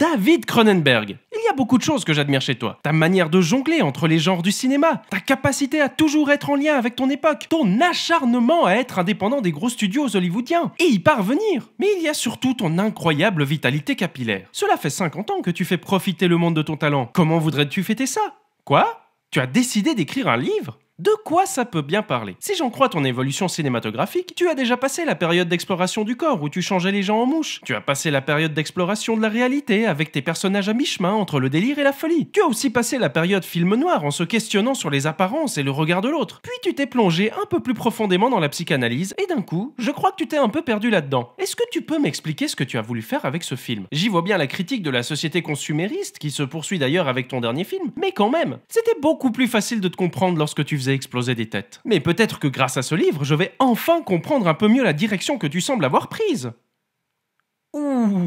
David Cronenberg. Il y a beaucoup de choses que j'admire chez toi. Ta manière de jongler entre les genres du cinéma, ta capacité à toujours être en lien avec ton époque, ton acharnement à être indépendant des gros studios hollywoodiens et y parvenir. Mais il y a surtout ton incroyable vitalité capillaire. Cela fait 50 ans que tu fais profiter le monde de ton talent. Comment voudrais-tu fêter ça Quoi Tu as décidé d'écrire un livre de quoi ça peut bien parler Si j'en crois ton évolution cinématographique, tu as déjà passé la période d'exploration du corps où tu changeais les gens en mouches. Tu as passé la période d'exploration de la réalité avec tes personnages à mi-chemin entre le délire et la folie. Tu as aussi passé la période film noir en se questionnant sur les apparences et le regard de l'autre. Puis tu t'es plongé un peu plus profondément dans la psychanalyse et d'un coup, je crois que tu t'es un peu perdu là-dedans. Est-ce que tu peux m'expliquer ce que tu as voulu faire avec ce film J'y vois bien la critique de la société consumériste qui se poursuit d'ailleurs avec ton dernier film, mais quand même, c'était beaucoup plus facile de te comprendre lorsque tu faisais exploser des têtes. Mais peut-être que grâce à ce livre, je vais enfin comprendre un peu mieux la direction que tu sembles avoir prise. Ouh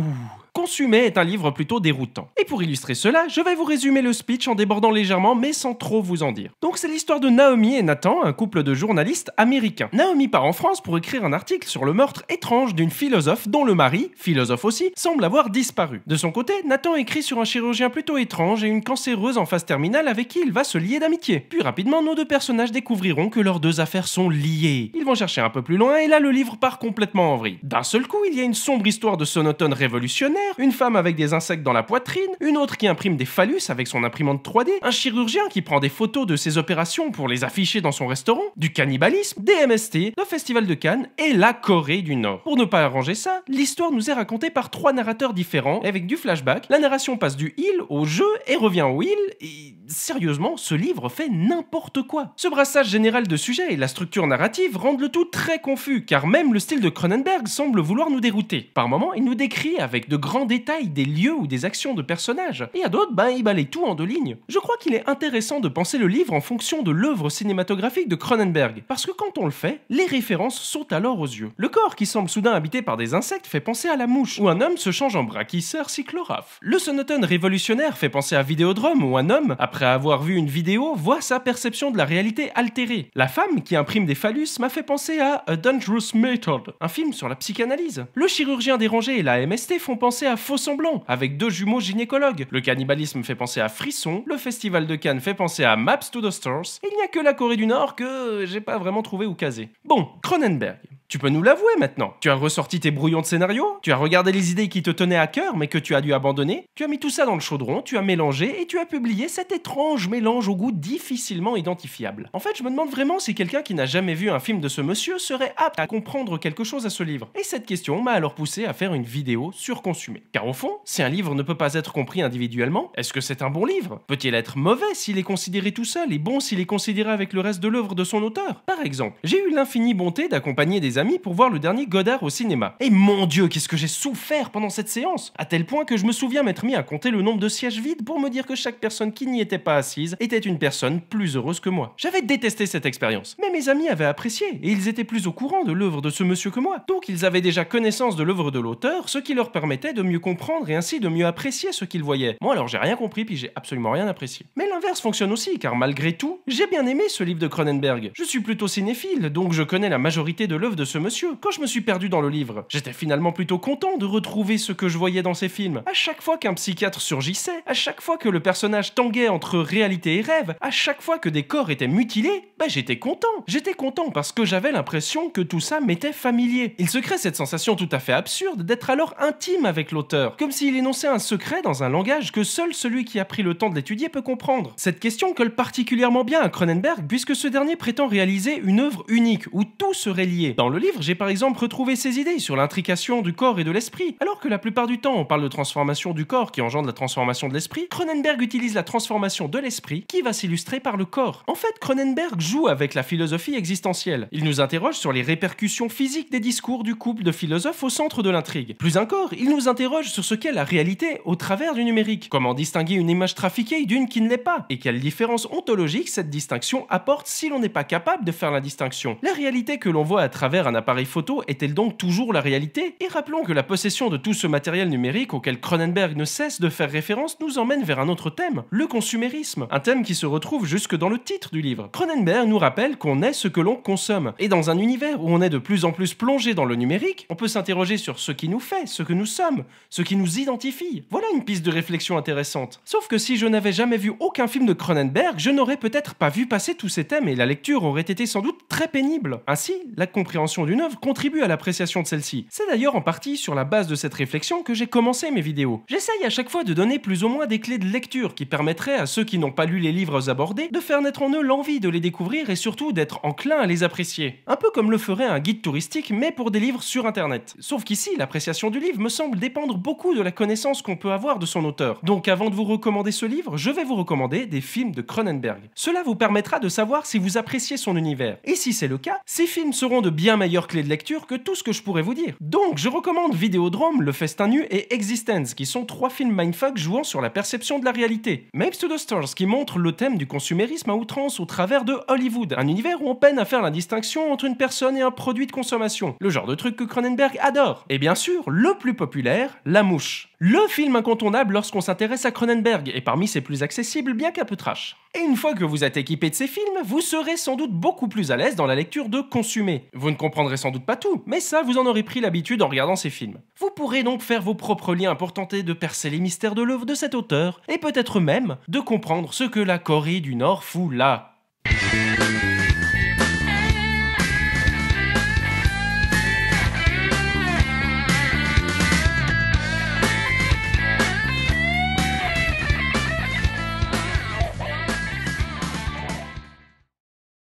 Consumer est un livre plutôt déroutant. Et pour illustrer cela, je vais vous résumer le speech en débordant légèrement mais sans trop vous en dire. Donc c'est l'histoire de Naomi et Nathan, un couple de journalistes américains. Naomi part en France pour écrire un article sur le meurtre étrange d'une philosophe dont le mari, philosophe aussi, semble avoir disparu. De son côté, Nathan écrit sur un chirurgien plutôt étrange et une cancéreuse en phase terminale avec qui il va se lier d'amitié. Puis rapidement, nos deux personnages découvriront que leurs deux affaires sont liées. Ils vont chercher un peu plus loin et là le livre part complètement en vrille. D'un seul coup, il y a une sombre histoire de sonotone révolutionnaire une femme avec des insectes dans la poitrine, une autre qui imprime des phallus avec son imprimante 3D, un chirurgien qui prend des photos de ses opérations pour les afficher dans son restaurant, du cannibalisme, des MST, le Festival de Cannes et la Corée du Nord. Pour ne pas arranger ça, l'histoire nous est racontée par trois narrateurs différents avec du flashback. La narration passe du il au jeu et revient au il. Et sérieusement, ce livre fait n'importe quoi. Ce brassage général de sujets et la structure narrative rendent le tout très confus car même le style de Cronenberg semble vouloir nous dérouter. Par moments, il nous décrit avec de grands détail des lieux ou des actions de personnages, et à d'autres, ben, il balaye tout en deux lignes. Je crois qu'il est intéressant de penser le livre en fonction de l'œuvre cinématographique de Cronenberg, parce que quand on le fait, les références sont alors aux yeux. Le corps qui semble soudain habité par des insectes fait penser à la mouche, ou un homme se change en braquisseur cycloraphe. Le sonotone révolutionnaire fait penser à Vidéodrome, où un homme, après avoir vu une vidéo, voit sa perception de la réalité altérée. La femme qui imprime des phallus m'a fait penser à A Dangerous Method, un film sur la psychanalyse. Le chirurgien dérangé et la MST font penser à Faux Semblant, avec deux jumeaux gynécologues. Le cannibalisme fait penser à Frisson, le festival de Cannes fait penser à Maps to the Stars, il n'y a que la Corée du Nord que j'ai pas vraiment trouvé où casé. Bon, Cronenberg. Tu peux nous l'avouer maintenant. Tu as ressorti tes brouillons de scénario, tu as regardé les idées qui te tenaient à cœur mais que tu as dû abandonner, tu as mis tout ça dans le chaudron, tu as mélangé et tu as publié cet étrange mélange au goût difficilement identifiable. En fait, je me demande vraiment si quelqu'un qui n'a jamais vu un film de ce monsieur serait apte à comprendre quelque chose à ce livre. Et cette question m'a alors poussé à faire une vidéo sur Car au fond, si un livre ne peut pas être compris individuellement, est-ce que c'est un bon livre Peut-il être mauvais s'il est considéré tout seul et bon s'il est considéré avec le reste de l'œuvre de son auteur Par exemple, j'ai eu l'infinie bonté d'accompagner des pour voir le dernier Godard au cinéma. Et mon dieu, qu'est-ce que j'ai souffert pendant cette séance À tel point que je me souviens m'être mis à compter le nombre de sièges vides pour me dire que chaque personne qui n'y était pas assise était une personne plus heureuse que moi. J'avais détesté cette expérience, mais mes amis avaient apprécié et ils étaient plus au courant de l'œuvre de ce monsieur que moi. Donc ils avaient déjà connaissance de l'œuvre de l'auteur, ce qui leur permettait de mieux comprendre et ainsi de mieux apprécier ce qu'ils voyaient. Moi alors j'ai rien compris puis j'ai absolument rien apprécié. Mais l'inverse fonctionne aussi car malgré tout, j'ai bien aimé ce livre de Cronenberg. Je suis plutôt cinéphile donc je connais la majorité de l'œuvre de ce monsieur. Quand je me suis perdu dans le livre, j'étais finalement plutôt content de retrouver ce que je voyais dans ces films. À chaque fois qu'un psychiatre surgissait, à chaque fois que le personnage tanguait entre réalité et rêve, à chaque fois que des corps étaient mutilés, bah j'étais content. J'étais content parce que j'avais l'impression que tout ça m'était familier. Il se crée cette sensation tout à fait absurde d'être alors intime avec l'auteur, comme s'il énonçait un secret dans un langage que seul celui qui a pris le temps de l'étudier peut comprendre. Cette question colle particulièrement bien à Cronenberg puisque ce dernier prétend réaliser une œuvre unique où tout serait lié. Dans le livre, j'ai par exemple retrouvé ses idées sur l'intrication du corps et de l'esprit. Alors que la plupart du temps on parle de transformation du corps qui engendre la transformation de l'esprit, Cronenberg utilise la transformation de l'esprit qui va s'illustrer par le corps. En fait, Cronenberg joue avec la philosophie existentielle. Il nous interroge sur les répercussions physiques des discours du couple de philosophes au centre de l'intrigue. Plus encore, il nous interroge sur ce qu'est la réalité au travers du numérique. Comment distinguer une image trafiquée d'une qui ne l'est pas Et quelle différence ontologique cette distinction apporte si l'on n'est pas capable de faire la distinction La réalité que l'on voit à travers un appareil photo est-elle donc toujours la réalité Et rappelons que la possession de tout ce matériel numérique auquel Cronenberg ne cesse de faire référence nous emmène vers un autre thème, le consumérisme, un thème qui se retrouve jusque dans le titre du livre. Cronenberg nous rappelle qu'on est ce que l'on consomme, et dans un univers où on est de plus en plus plongé dans le numérique, on peut s'interroger sur ce qui nous fait, ce que nous sommes, ce qui nous identifie. Voilà une piste de réflexion intéressante. Sauf que si je n'avais jamais vu aucun film de Cronenberg, je n'aurais peut-être pas vu passer tous ces thèmes et la lecture aurait été sans doute très pénible. Ainsi, la compréhension d'une œuvre contribue à l'appréciation de celle-ci. C'est d'ailleurs en partie sur la base de cette réflexion que j'ai commencé mes vidéos. J'essaye à chaque fois de donner plus ou moins des clés de lecture qui permettraient à ceux qui n'ont pas lu les livres abordés de faire naître en eux l'envie de les découvrir et surtout d'être enclin à les apprécier. Un peu comme le ferait un guide touristique mais pour des livres sur internet. Sauf qu'ici, l'appréciation du livre me semble dépendre beaucoup de la connaissance qu'on peut avoir de son auteur. Donc avant de vous recommander ce livre, je vais vous recommander des films de Cronenberg. Cela vous permettra de savoir si vous appréciez son univers. Et si c'est le cas, ces films seront de bien clé de lecture que tout ce que je pourrais vous dire. Donc je recommande Vidéodrome, Le Festin Nu et Existence, qui sont trois films mindfuck jouant sur la perception de la réalité. Maps to the Stars, qui montre le thème du consumérisme à outrance au travers de Hollywood, un univers où on peine à faire la distinction entre une personne et un produit de consommation, le genre de truc que Cronenberg adore. Et bien sûr, le plus populaire, La Mouche. Le film incontournable lorsqu'on s'intéresse à Cronenberg, et parmi ses plus accessibles bien qu'un peu trash. Et une fois que vous êtes équipé de ces films, vous serez sans doute beaucoup plus à l'aise dans la lecture de Consumer. Vous ne comprendrez sans doute pas tout, mais ça, vous en aurez pris l'habitude en regardant ces films. Vous pourrez donc faire vos propres liens pour tenter de percer les mystères de l'œuvre de cet auteur, et peut-être même de comprendre ce que la Corée du Nord fout là.